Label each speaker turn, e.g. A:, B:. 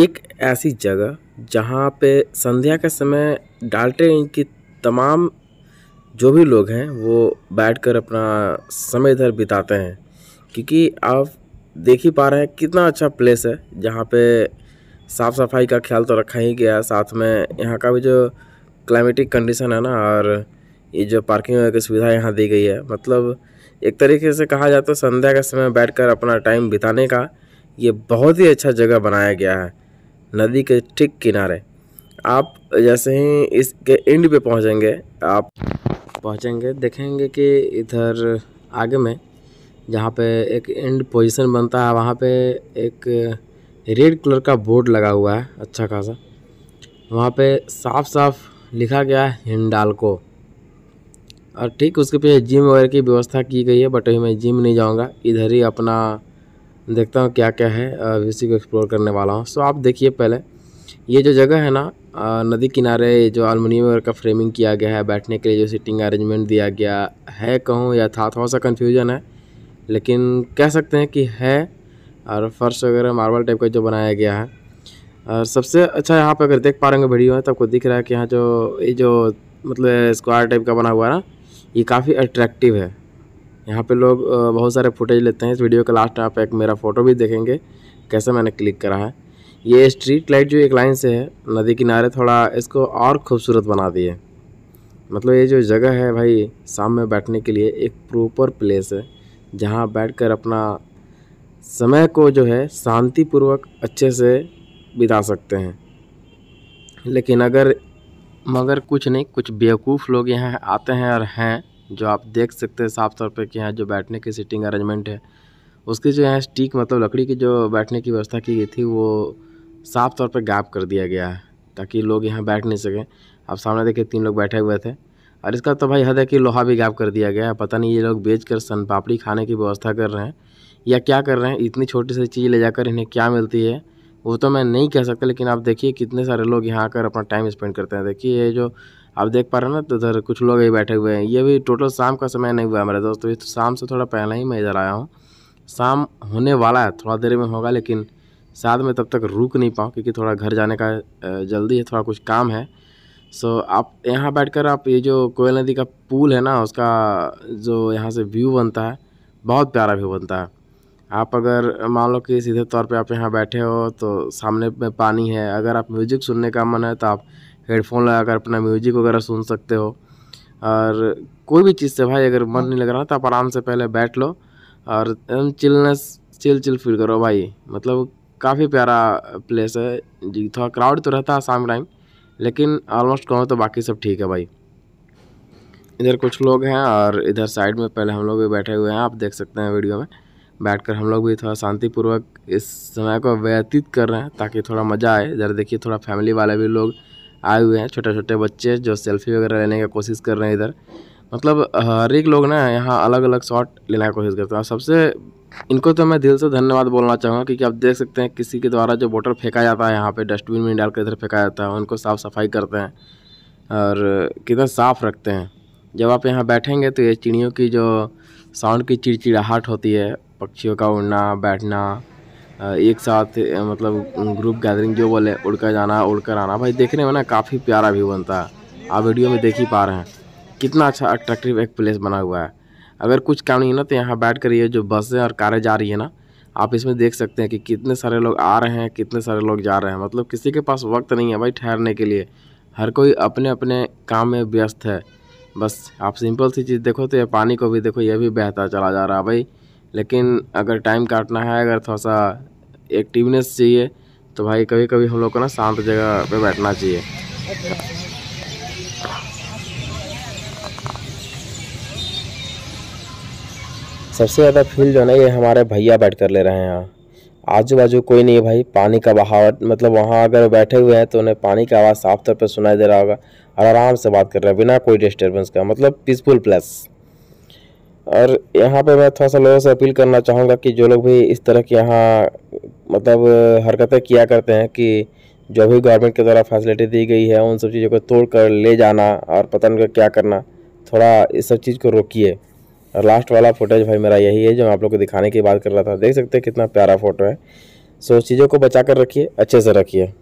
A: एक ऐसी जगह जहाँ पे संध्या के समय डाल्टन की तमाम जो भी लोग हैं वो बैठकर अपना समय इधर बिताते हैं क्योंकि आप देख ही पा रहे हैं कितना अच्छा प्लेस है जहाँ पे साफ़ सफाई का ख्याल तो रखा ही गया साथ में यहाँ का भी जो क्लाइमेटिक कंडीशन है ना और ये जो पार्किंग की सुविधा यहाँ दी गई है मतलब एक तरीके से कहा जाए तो संध्या के समय बैठकर अपना टाइम बिताने का ये बहुत ही अच्छा जगह बनाया गया है नदी के ठीक किनारे आप जैसे ही इसके एंड पे पहुंचेंगे आप पहुंचेंगे देखेंगे कि इधर आगे में जहाँ पे एक एंड पोजीशन बनता है वहाँ पे एक रेड कलर का बोर्ड लगा हुआ है अच्छा खासा वहाँ पे साफ साफ लिखा गया है हिंडालको और ठीक उसके पीछे जिम वगैरह की व्यवस्था की गई है बट अभी मैं जिम नहीं जाऊँगा इधर ही अपना देखता हूँ क्या क्या है इसी को एक्सप्लोर करने वाला हूँ सो आप देखिए पहले ये जो जगह है ना नदी किनारे जो अलमिनियम का फ्रेमिंग किया गया है बैठने के लिए जो सिटिंग अरेंजमेंट दिया गया है कहूँ या था थोड़ा सा कन्फ्यूजन है लेकिन कह सकते हैं कि है और फर्श वगैरह मार्बल टाइप का जो बनाया गया है और सबसे अच्छा यहाँ पर अगर देख पा रहे होंगे वीडियो में तो आपको दिख रहा है कि यहाँ जो ये जो मतलब स्क्वायर टाइप का बना हुआ है ना ये काफ़ी अट्रैक्टिव है यहाँ पे लोग बहुत सारे फुटेज लेते हैं इस वीडियो के लास्ट आप एक मेरा फ़ोटो भी देखेंगे कैसे मैंने क्लिक करा है ये स्ट्रीट लाइट जो एक लाइन से है नदी किनारे थोड़ा इसको और खूबसूरत बना दिए मतलब ये जो जगह है भाई शाम में बैठने के लिए एक प्रॉपर प्लेस है जहाँ बैठ अपना समय को जो है शांतिपूर्वक अच्छे से बिता सकते हैं लेकिन अगर मगर कुछ नहीं कुछ बेवकूफ़ लोग यहाँ आते हैं और हैं जो आप देख सकते हैं साफ तौर पर कि यहाँ जो बैठने की सीटिंग अरेंजमेंट है उसकी जो यहाँ स्टिक मतलब लकड़ी की जो बैठने की व्यवस्था की गई थी वो साफ तौर पर गैप कर दिया गया है ताकि लोग यहाँ बैठ नहीं सकें आप सामने देखिए तीन लोग बैठे हुए थे और इसका तो भाई हद है कि लोहा भी गैप कर दिया गया है पता नहीं ये लोग बेच कर सन पापड़ी खाने की व्यवस्था कर रहे हैं या क्या कर रहे हैं इतनी छोटी सी चीज़ ले जाकर इन्हें क्या मिलती है वो तो मैं नहीं कह सकता लेकिन आप देखिए कितने सारे लोग यहाँ आकर अपना टाइम स्पेंड करते हैं देखिए ये जो आप देख पा रहे हैं ना तो इधर कुछ लोग ही बैठे हुए हैं ये भी टोटल शाम का समय नहीं हुआ है मेरे दोस्तों तो ये तो शाम से थोड़ा पहले ही मैं इधर आया हूँ शाम होने वाला है थोड़ा देर में होगा लेकिन शायद मैं तब तक रुक नहीं पाऊँ क्योंकि थोड़ा घर जाने का जल्दी है थोड़ा कुछ काम है सो आप यहाँ बैठ आप ये जो कोयल नदी का पुल है ना उसका जो यहाँ से व्यू बनता है बहुत प्यारा व्यू बनता है आप अगर मान लो कि सीधे तौर पे आप यहाँ बैठे हो तो सामने में पानी है अगर आप म्यूजिक सुनने का मन है तो आप हेडफोन लगाकर अपना म्यूजिक वगैरह सुन सकते हो और कोई भी चीज़ से भाई अगर मन नहीं लग रहा तो आप आराम से पहले बैठ लो और एकदम चिलनेस चिल चिल फील करो भाई मतलब काफ़ी प्यारा प्लेस है जी थोड़ा क्राउड तो रहता है शाम टाइम लेकिन ऑलमोस्ट कहो तो बाकी सब ठीक है भाई इधर कुछ लोग हैं और इधर साइड में पहले हम लोग भी बैठे हुए हैं आप देख सकते हैं वीडियो में बैठकर हम लोग भी थोड़ा शांतिपूर्वक इस समय को व्यतीत कर रहे हैं ताकि थोड़ा मज़ा आए इधर देखिए थोड़ा फैमिली वाले भी लोग आए हुए हैं छोटे छोटे बच्चे जो सेल्फी वगैरह लेने की कोशिश कर रहे हैं इधर मतलब हर एक लोग ना यहाँ अलग अलग शॉट लेने की कोशिश करते हैं सबसे इनको तो मैं दिल से धन्यवाद बोलना चाहूँगा क्योंकि आप देख सकते हैं किसी के द्वारा जो बोटल फेंका जाता है यहाँ पे डस्टबिन में डाल कर इधर फेंका जाता है उनको साफ़ सफाई करते हैं और कितना साफ़ रखते हैं जब आप यहाँ बैठेंगे तो ये चिड़ियों की जो साउंड की चिड़चिड़ाहट होती है पक्षियों का उड़ना बैठना एक साथ मतलब ग्रुप गैदरिंग जो बोले उड़ कर जाना उड़ कर आना भाई देखने में ना काफ़ी प्यारा व्यू बनता है आप वीडियो में देख ही पा रहे हैं कितना अच्छा अट्रैक्टिव एक प्लेस बना हुआ है अगर कुछ काम नहीं है ना तो यहाँ बैठ कर ये जो बसें और कारें जा रही है ना आप इसमें देख सकते हैं कि कितने सारे लोग आ रहे हैं कितने सारे लोग जा रहे हैं मतलब किसी के पास वक्त नहीं है भाई ठहरने के लिए हर कोई अपने अपने काम में व्यस्त है बस आप सिंपल सी चीज़ देखो तो ये पानी को भी देखो ये भी बहता चला जा रहा है भाई लेकिन अगर टाइम काटना है अगर थोड़ा सा एक्टिवनेस चाहिए तो भाई कभी कभी हम लोग को ना शांत जगह पे बैठना चाहिए सबसे ज़्यादा फील जो है ना ये हमारे भैया बैठ कर ले रहे हैं यहाँ आजू बाजू कोई नहीं है भाई पानी का बहावट मतलब वहाँ अगर बैठे हुए हैं तो उन्हें पानी का आवाज़ साफ तौर पर सुनाई दे रहा होगा और आराम से बात कर रहे हैं बिना कोई डिस्टर्बेंस का मतलब पीसफुल प्लस और यहाँ पे मैं थोड़ा सा लोगों से अपील करना चाहूँगा कि जो लोग भी इस तरह के यहाँ मतलब हरकतें किया करते हैं कि जो भी गवर्नमेंट के द्वारा फैसिलिटी दी गई है उन सब चीज़ों को तोड़ कर ले जाना और पता नहीं क्या करना थोड़ा इस सब चीज़ को रोकिए और लास्ट वाला फोटेज भाई मेरा यही है जो मैं आप लोग को दिखाने की बात कर रहा था देख सकते हैं कितना प्यारा फोटो है सो उस चीज़ों को बचा कर रखिए अच्छे से रखिए